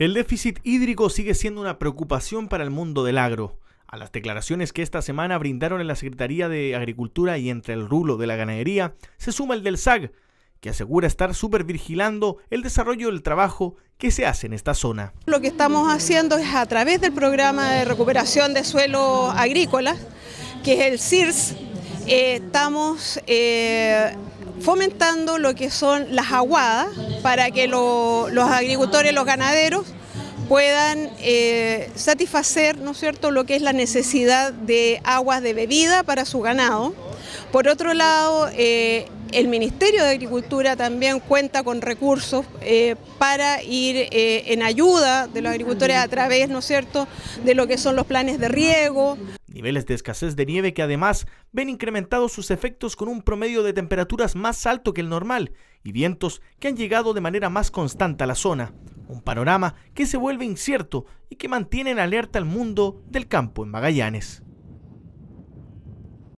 El déficit hídrico sigue siendo una preocupación para el mundo del agro. A las declaraciones que esta semana brindaron en la Secretaría de Agricultura y entre el rulo de la ganadería, se suma el del SAG, que asegura estar supervigilando el desarrollo del trabajo que se hace en esta zona. Lo que estamos haciendo es a través del programa de recuperación de suelo agrícola, que es el CIRS, eh, estamos eh, fomentando lo que son las aguadas para que los agricultores, los ganaderos puedan eh, satisfacer ¿no es cierto? lo que es la necesidad de aguas de bebida para su ganado. Por otro lado, el Ministerio de Agricultura también cuenta con recursos para ir en ayuda de los agricultores a través, ¿no es cierto?, de lo que son los planes de riego niveles de escasez de nieve que además ven incrementados sus efectos con un promedio de temperaturas más alto que el normal y vientos que han llegado de manera más constante a la zona, un panorama que se vuelve incierto y que mantiene en alerta al mundo del campo en Magallanes.